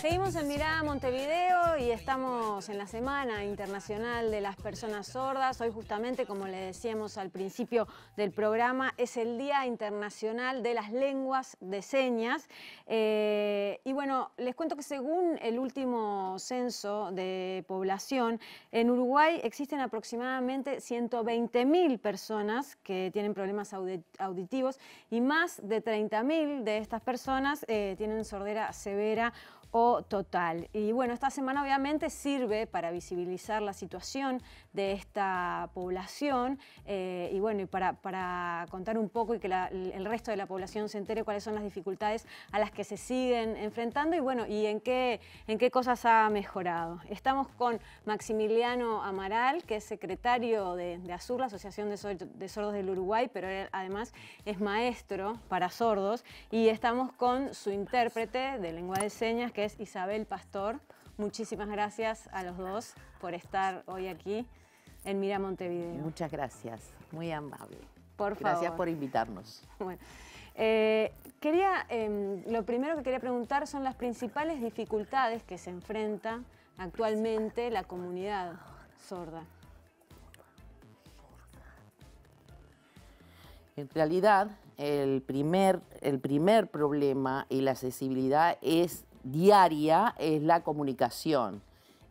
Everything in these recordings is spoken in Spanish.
Seguimos en Mirada Montevideo y estamos en la Semana Internacional de las Personas Sordas. Hoy justamente, como le decíamos al principio del programa, es el Día Internacional de las Lenguas de Señas. Eh, y bueno, les cuento que según el último censo de población, en Uruguay existen aproximadamente 120.000 personas que tienen problemas auditivos y más de 30.000 de estas personas eh, tienen sordera severa total. Y bueno, esta semana obviamente sirve para visibilizar la situación de esta población eh, y bueno, y para, para, contar un poco y que el resto de la población se entere cuáles son las dificultades a las que se siguen enfrentando y bueno, y en qué, en qué cosas ha mejorado. Estamos con Maximiliano Amaral, que es secretario de, de ASUR, la Asociación de, Sordos del Uruguay, pero además es maestro para sordos y estamos con su intérprete de lengua de señas, que Isabel Pastor. Muchísimas gracias a los dos por estar hoy aquí en Mira Montevideo. Muchas gracias, muy amable. Por favor. Gracias por invitarnos. Bueno, eh, quería, em, lo primero que quería preguntar son las principales dificultades que se enfrenta actualmente la comunidad sorda. En realidad, el primer, el primer problema y la accesibilidad es diaria es la comunicación.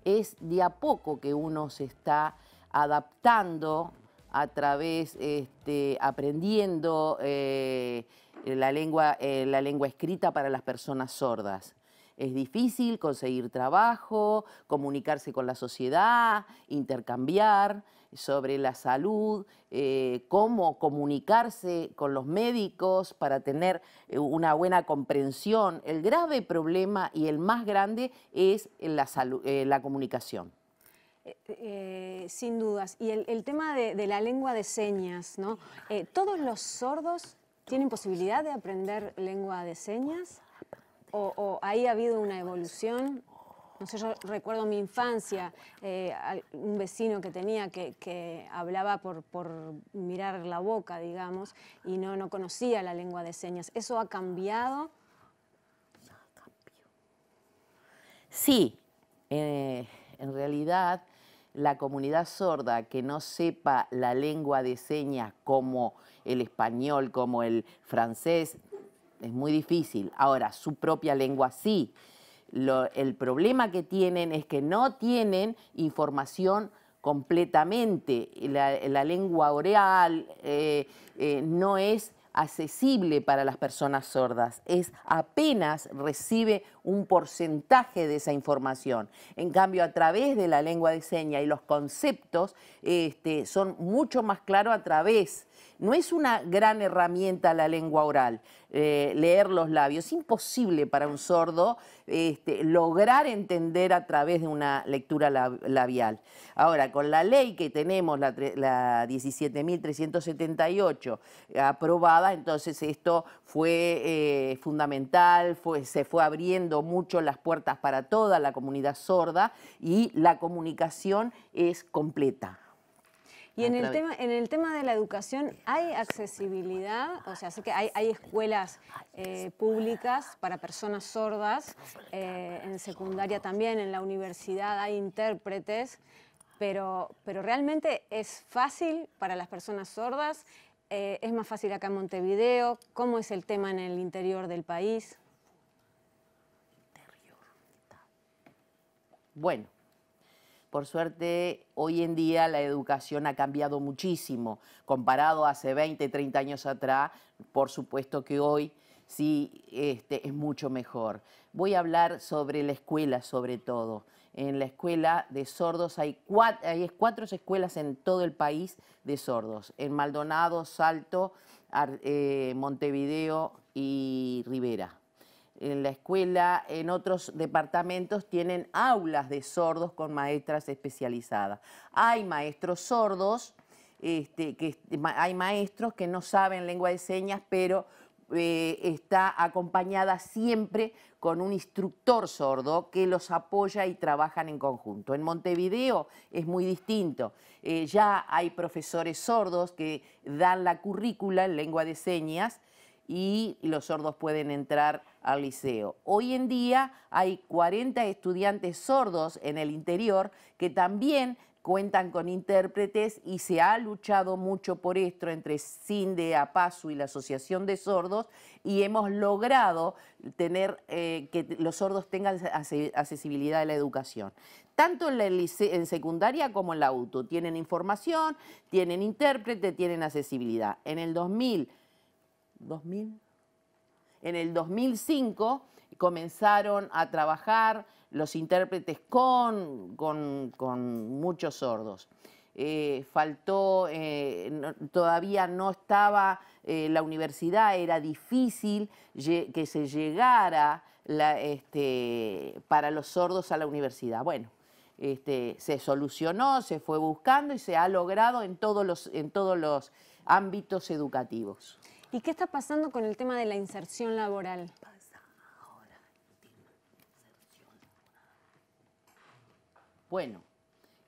Es de a poco que uno se está adaptando a través, este, aprendiendo eh, la, lengua, eh, la lengua escrita para las personas sordas. Es difícil conseguir trabajo, comunicarse con la sociedad, intercambiar sobre la salud, eh, cómo comunicarse con los médicos para tener eh, una buena comprensión. El grave problema y el más grande es eh, la, comunicación. sin dudas. Y el, tema de, la lengua de señas, ¿no? ¿Todos los sordos tienen posibilidad de aprender lengua de señas? ¿O, o ahí ha habido una evolución? yo recuerdo mi infancia, eh, un vecino que tenía que, hablaba por, mirar la boca, digamos, y no, conocía la lengua de señas. ¿Eso ha cambiado? Sí, eh, en realidad la comunidad sorda que no sepa la lengua de señas como el español, como el francés, es muy difícil. Ahora, su propia lengua sí el problema que tienen es que no tienen información completamente. La, lengua oral eh, eh, no es accesible para las personas sordas, es apenas recibe un porcentaje de esa información. En cambio, a través de la lengua de seña y los conceptos este, son mucho más claros a través no es una gran herramienta la lengua oral, eh, leer los labios. Es imposible para un sordo este, lograr entender a través de una lectura labial. Ahora, con la ley que tenemos, la, 17.378, eh, aprobada, entonces esto fue eh, fundamental, se fue abriendo mucho las puertas para toda la comunidad sorda y la comunicación es completa. Y ah, en el, tema, de la educación, ¿hay accesibilidad? O sea, sé que hay, escuelas eh, públicas para personas sordas, eh, en secundaria también, en la universidad hay intérpretes, pero, realmente es fácil para las personas sordas, eh, es más fácil acá en Montevideo, ¿cómo es el tema en el interior del país? Bueno, por suerte, hoy en día la educación ha cambiado muchísimo. Comparado a hace 20, 30 años atrás, por supuesto que hoy sí este, es mucho mejor. Voy a hablar sobre la escuela, sobre todo. En la escuela de sordos hay cuatro, cuatro escuelas en todo el país de sordos. En Maldonado, Salto, eh, Montevideo y Rivera en la escuela, en otros departamentos tienen aulas de sordos con maestras especializadas. Hay maestros sordos, este, hay maestros que no saben lengua de señas, pero eh, está acompañada siempre con un instructor sordo que los apoya y trabajan en conjunto. En Montevideo es muy distinto. Eh, ya hay profesores sordos que dan la currícula en lengua de señas y los sordos pueden entrar al liceo. Hoy en día hay 40 estudiantes sordos en el interior que también cuentan con intérpretes y se ha luchado mucho por esto entre CINDE, APASU y la Asociación de Sordos y hemos logrado tener eh, que los sordos tengan accesibilidad a la educación. Tanto en, secundaria como en la UTO Tienen información, tienen intérprete, tienen accesibilidad. En el 2000 2000. En el 2005 comenzaron a trabajar los intérpretes con, muchos sordos. Eh, faltó, eh, todavía no estaba eh, la universidad, era difícil que se llegara este, para los sordos a la universidad. Bueno, este, se solucionó, se fue buscando y se ha logrado en todos los, en todos los ámbitos educativos. ¿Y qué está pasando con el tema de la inserción laboral? Bueno,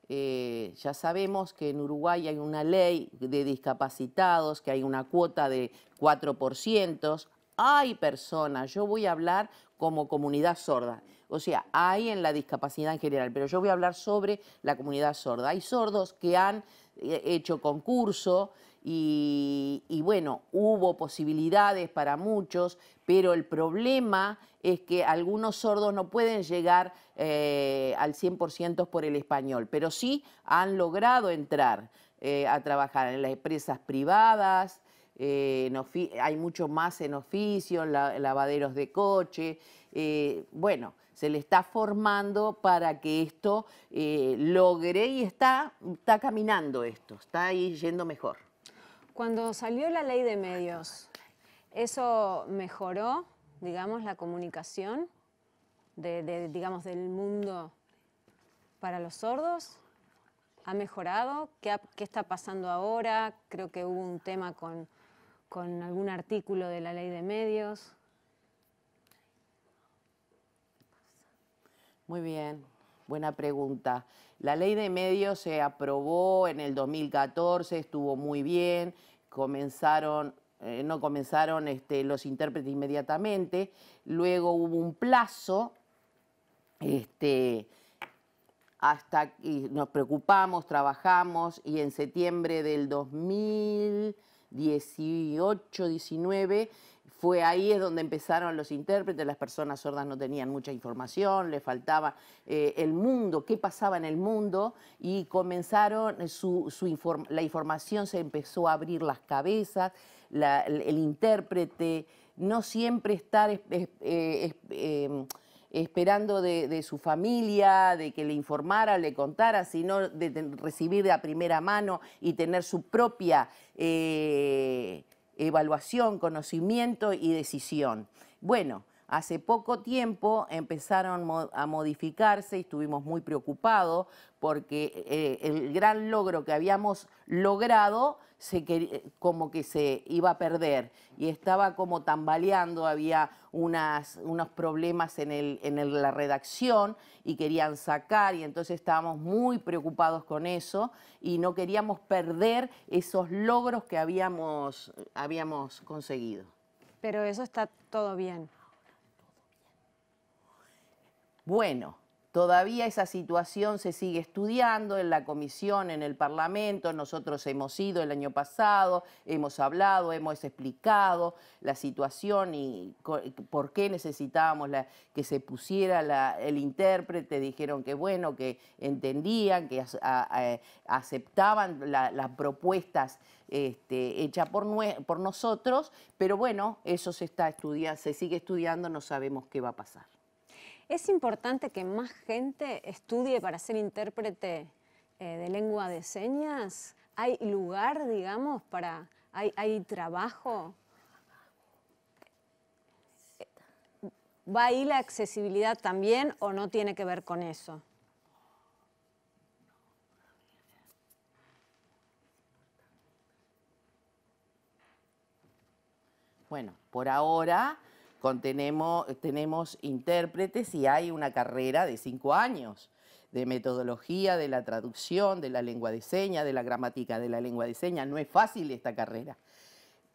eh, ya sabemos que en Uruguay hay una ley de discapacitados, que hay una cuota de 4%. Hay personas, yo voy a hablar como comunidad sorda, o sea, hay en la discapacidad en general, pero yo voy a hablar sobre la comunidad sorda. Hay sordos que han eh, hecho concurso, y, bueno, hubo posibilidades para muchos, pero el problema es que algunos sordos no pueden llegar eh, al 100% por el español, pero sí han logrado entrar eh, a trabajar en las empresas privadas, eh, hay mucho más en oficio, lavaderos de coche, bueno, se le está formando para que esto logre y está, está caminando esto, está yendo mejor. Cuando salió la ley de medios, ¿eso mejoró, digamos, la comunicación de, del mundo para los sordos? ¿Ha mejorado? ¿Qué, ha, mejorado qué está pasando ahora? Creo que hubo un tema con algún artículo de la ley de medios. Muy bien, Buena pregunta. La ley de medios se aprobó en el 2014, estuvo muy bien, comenzaron, eh, no comenzaron este, los intérpretes inmediatamente, luego hubo un plazo, este, hasta que nos preocupamos, trabajamos y en septiembre del 2018-19 fue ahí es donde empezaron los intérpretes, las personas sordas no tenían mucha información, le faltaba eh, el mundo, qué pasaba en el mundo, y comenzaron, eh, su, la información se empezó a abrir las cabezas, el, intérprete, no siempre estar... Eh, em, esperando de, su familia, de que le informara, le contara, sino de, recibir de a primera mano y tener su propia evaluación, conocimiento y decisión. Bueno, Hace poco tiempo empezaron a modificarse y estuvimos muy preocupados porque eh, el gran logro que habíamos logrado se como que se iba a perder y estaba como tambaleando, había unos problemas en, el, en la redacción y querían sacar y entonces estábamos muy preocupados con eso y no queríamos perder esos logros que habíamos, habíamos conseguido. Pero eso está todo bien. Bueno, todavía esa situación se sigue estudiando en la comisión, en el Parlamento, nosotros hemos ido el año pasado, hemos hablado, hemos explicado la situación y por qué necesitábamos que se pusiera el intérprete, dijeron que bueno, que entendían, que aceptaban las propuestas este, hechas por, por nosotros, pero bueno, eso se está estudiando, se sigue estudiando, no sabemos qué va a pasar. ¿Es importante que más gente estudie para ser intérprete eh, de lengua de señas? ¿Hay lugar, digamos, para... hay, hay trabajo? ¿Va ahí la accesibilidad también o no tiene que ver con eso? Bueno, por ahora tenemos, intérpretes y hay una carrera de cinco años de metodología, de la traducción, de la lengua de señas, de la gramática de la lengua de señas. No es fácil esta carrera.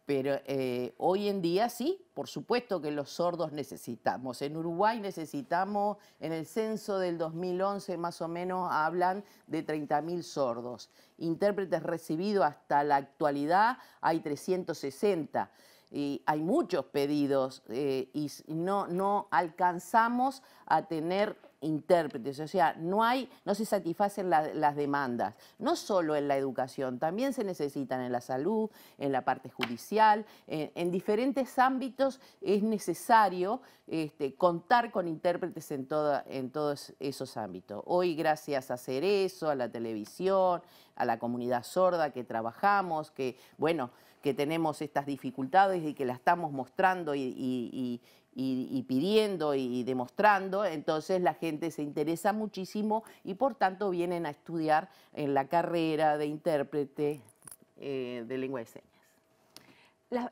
Pero eh, hoy en día sí, por supuesto que los sordos necesitamos. En Uruguay necesitamos, en el censo del 2011 más o menos hablan de 30.000 sordos. Intérpretes recibidos hasta la actualidad hay 360 y hay muchos pedidos eh, y no, no alcanzamos a tener intérpretes, o sea, no hay, no se satisfacen las demandas, no solo en la educación, también se necesitan en la salud, en la parte judicial, en, diferentes ámbitos es necesario este, contar con intérpretes en, toda, en todos esos ámbitos. Hoy gracias a hacer eso, a la televisión, a la comunidad sorda que trabajamos, que bueno, que tenemos estas dificultades y que las estamos mostrando y, pidiendo y demostrando, entonces la gente se interesa muchísimo y por tanto vienen a estudiar en la carrera de intérprete eh, de lengua de señas.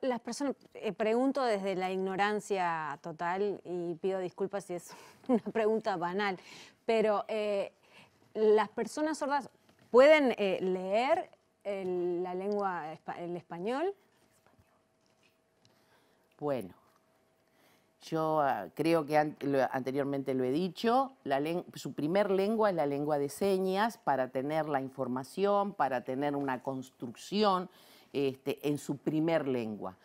Las, personas, eh, pregunto desde la ignorancia total y pido disculpas si es una pregunta banal, pero eh, las personas sordas pueden leer la lengua, el español? Bueno, yo ah, creo que anteriormente lo he dicho, su primer lengua es la lengua de señas para tener la información, para tener una construcción este, en su primer lengua.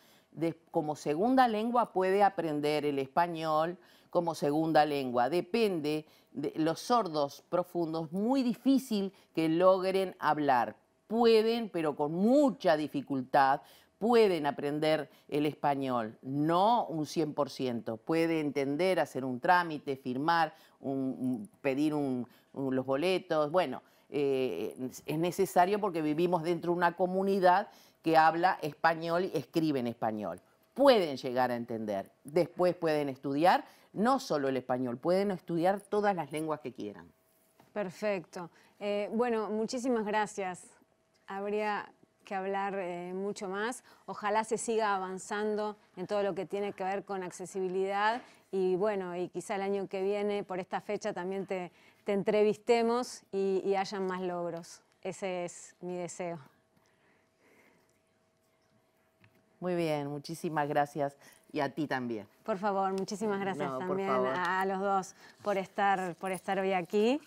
como segunda lengua puede aprender el español como segunda lengua. Depende de los sordos profundos, muy difícil que logren hablar, pueden, pero con mucha dificultad, pueden aprender el español, no un 100%, puede entender, hacer un trámite, firmar, pedir los boletos, bueno, eh, es necesario porque vivimos dentro de una comunidad que habla español y escribe en español. Pueden llegar a entender, después pueden estudiar no solo el español, pueden estudiar todas las lenguas que quieran. Perfecto. Eh, bueno, muchísimas gracias habría que hablar eh, mucho más. Ojalá se siga avanzando en todo lo que tiene que ver con accesibilidad y bueno, y quizá el año que viene, por esta fecha, también te, entrevistemos y, hayan más logros. Ese es mi deseo. Muy bien, muchísimas gracias y a ti también. Por favor, muchísimas gracias también a los dos por estar, por estar hoy aquí.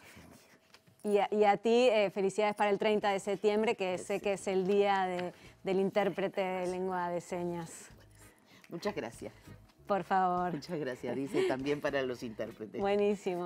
Y a, ti, eh, felicidades para el 30 de septiembre, que sé que es el día del intérprete de lengua de señas. Muchas gracias. Por favor. Muchas gracias, dice también para los intérpretes. Buenísimo.